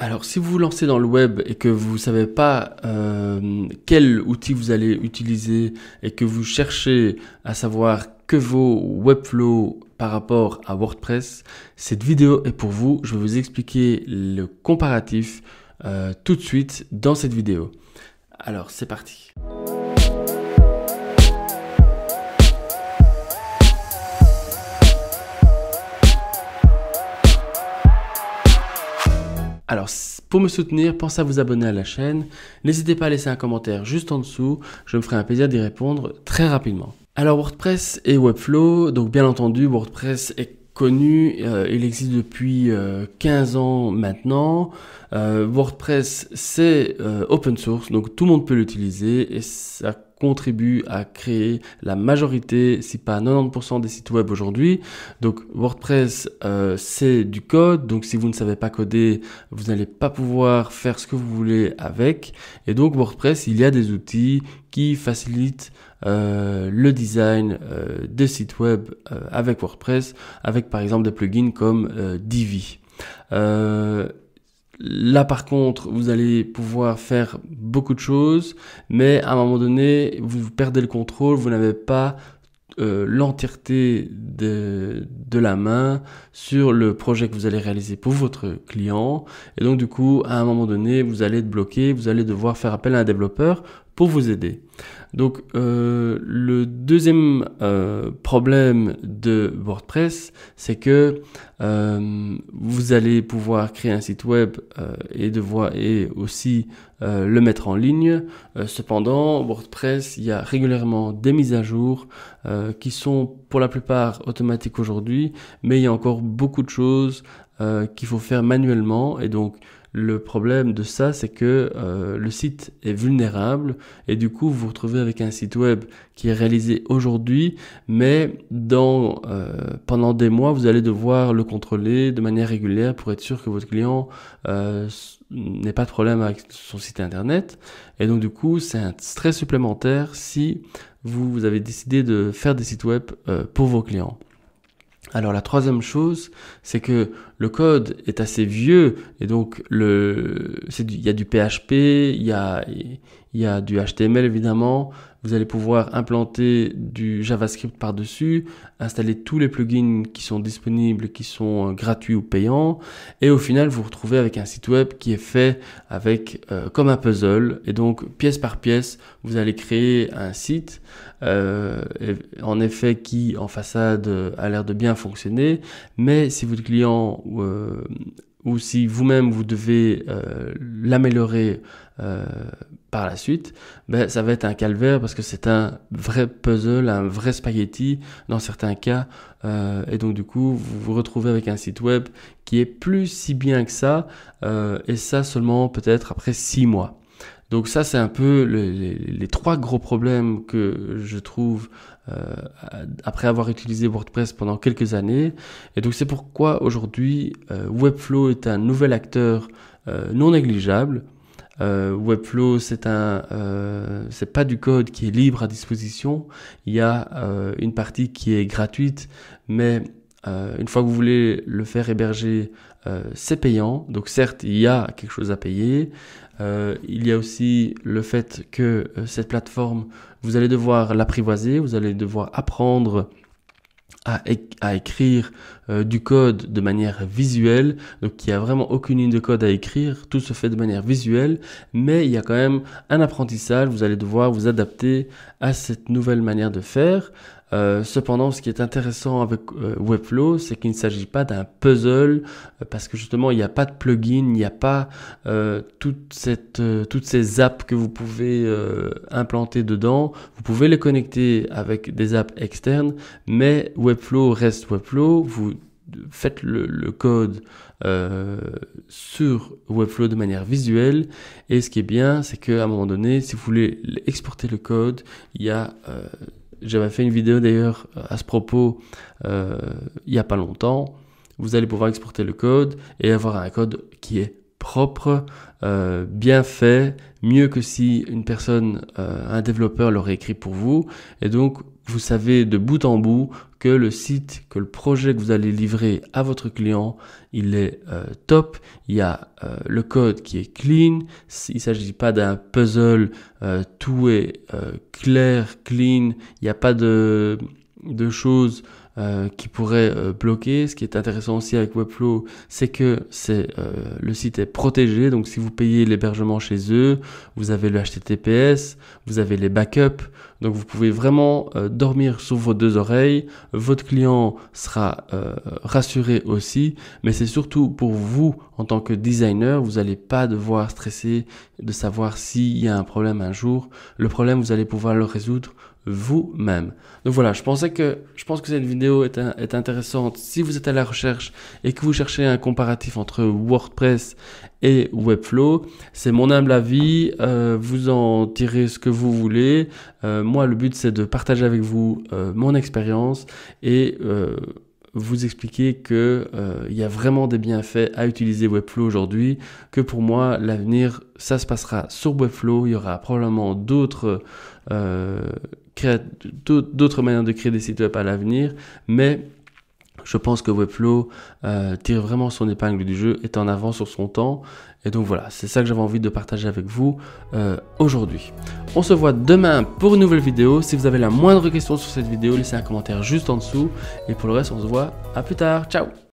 Alors, si vous vous lancez dans le web et que vous ne savez pas euh, quel outil vous allez utiliser et que vous cherchez à savoir que vaut Webflow par rapport à WordPress, cette vidéo est pour vous. Je vais vous expliquer le comparatif euh, tout de suite dans cette vidéo. Alors, c'est parti. Alors, pour me soutenir, pensez à vous abonner à la chaîne. N'hésitez pas à laisser un commentaire juste en dessous. Je me ferai un plaisir d'y répondre très rapidement. Alors, WordPress et Webflow. Donc, bien entendu, WordPress est connu, euh, il existe depuis 15 euh, ans maintenant. Euh, WordPress, c'est open source, donc tout le monde peut l'utiliser et ça contribue à créer la majorité, si pas 90% des sites web aujourd'hui. Donc WordPress, euh, c'est du code. Donc si vous ne savez pas coder, vous n'allez pas pouvoir faire ce que vous voulez avec. Et donc WordPress, il y a des outils qui facilitent euh, le design euh, des sites web avec WordPress, avec par exemple des plugins comme Divi. Là par contre, vous allez pouvoir faire beaucoup de choses, mais à un moment donné, vous perdez le contrôle, vous n'avez pas euh, l'entièreté de, la main sur le projet que vous allez réaliser pour votre client. Et donc du coup, à un moment donné, vous allez être bloqué, vous allez devoir faire appel à un développeur pour vous aider. Donc euh, le Deuxième euh, problème de WordPress, c'est que euh, vous allez pouvoir créer un site web euh, et devoir et aussi euh, le mettre en ligne. cependant, WordPress, il y a régulièrement des mises à jour qui sont pour la plupart automatiques aujourd'hui, mais il y a encore beaucoup de choses qu'il faut faire manuellement et donc le problème de ça, c'est que euh, le site est vulnérable et du coup, vous vous retrouvez avec un site web qui est réalisé aujourd'hui, mais euh, pendant des mois, vous allez devoir le contrôler de manière régulière pour être sûr que votre client euh, n'ait pas de problème avec son site internet. Et donc, du coup, c'est un stress supplémentaire si vous avez décidé de faire des sites web pour vos clients. Alors la troisième chose, c'est que le code est assez vieux et donc le, il y a du PHP, il y a, il y a du HTML évidemment, vous allez pouvoir implanter du JavaScript par-dessus, installer tous les plugins qui sont disponibles, qui sont euh, gratuits ou payants, et au final vous vous retrouvez avec un site web qui est fait avec euh, comme un puzzle, et donc pièce par pièce vous allez créer un site, euh, en effet qui en façade a l'air de bien fonctionner, mais si votre client ou si vous-même vous devez l'améliorer euh, par la suite, ben, ça va être un calvaire parce que c'est un vrai puzzle, un vrai spaghetti dans certains cas. Euh, et donc du coup, vous vous retrouvez avec un site web qui est plus si bien que ça, euh, et ça seulement peut-être après six mois. Donc ça, c'est un peu les, trois gros problèmes que je trouve euh, après avoir utilisé WordPress pendant quelques années. Et donc c'est pourquoi aujourd'hui, Webflow est un nouvel acteur non négligeable euh, Webflow, c'est un, euh, c'est pas du code qui est libre à disposition. Il y a euh, une partie qui est gratuite, mais une fois que vous voulez le faire héberger, c'est payant. Donc certes, il y a quelque chose à payer. il y a aussi le fait que cette plateforme, vous allez devoir l'apprivoiser, vous allez devoir apprendre à, écrire euh, du code de manière visuelle, donc il n'y a vraiment aucune ligne de code à écrire, tout se fait de manière visuelle, mais il y a quand même un apprentissage, vous allez devoir vous adapter à cette nouvelle manière de faire. Euh, cependant, ce qui est intéressant avec euh, Webflow, c'est qu'il ne s'agit pas d'un puzzle, euh, parce que justement, il n'y a pas de plugin, il n'y a pas toute cette, toutes ces apps que vous pouvez implanter dedans. Vous pouvez les connecter avec des apps externes, mais Webflow reste Webflow. Vous faites le, code euh, sur Webflow de manière visuelle. Et ce qui est bien, c'est qu'à un moment donné, si vous voulez exporter le code, il y a j'avais fait une vidéo d'ailleurs à ce propos euh, il n'y a pas longtemps. Vous allez pouvoir exporter le code et avoir un code qui est propre euh, bien fait, mieux que si une personne, euh, un développeur l'aurait écrit pour vous. Et donc, vous savez de bout en bout que le site, que le projet que vous allez livrer à votre client, il est euh, top. Il y a le code qui est clean. Il s'agit pas d'un puzzle. tout est clair, clean. Il n'y a pas de, de choses euh, qui pourrait euh, bloquer. Ce qui est intéressant aussi avec Webflow, c'est que c'est euh, le site est protégé. Donc si vous payez l'hébergement chez eux, vous avez le HTTPS, vous avez les backups. Donc vous pouvez vraiment dormir sous vos deux oreilles. Votre client sera rassuré aussi. Mais c'est surtout pour vous en tant que designer, vous n'allez pas devoir stresser de savoir s'il y a un problème un jour. Le problème, vous allez pouvoir le résoudre vous-même. Donc voilà, je pensais que je pense que cette vidéo est, est, intéressante si vous êtes à la recherche et que vous cherchez un comparatif entre WordPress et Webflow. C'est mon humble avis. Euh, vous en tirez ce que vous voulez. Euh, moi, le but c'est de partager avec vous euh, mon expérience et vous expliquer que il y a vraiment des bienfaits à utiliser Webflow aujourd'hui, que pour moi l'avenir ça se passera sur Webflow, il y aura probablement d'autres euh, d'autres manières de créer des sites web à l'avenir, mais je pense que Webflow euh, tire vraiment son épingle du jeu, est en avance sur son temps. Et donc voilà, c'est ça que j'avais envie de partager avec vous euh, aujourd'hui. On se voit demain pour une nouvelle vidéo. Si vous avez la moindre question sur cette vidéo, laissez un commentaire juste en dessous. Et pour le reste, on se voit à plus tard. Ciao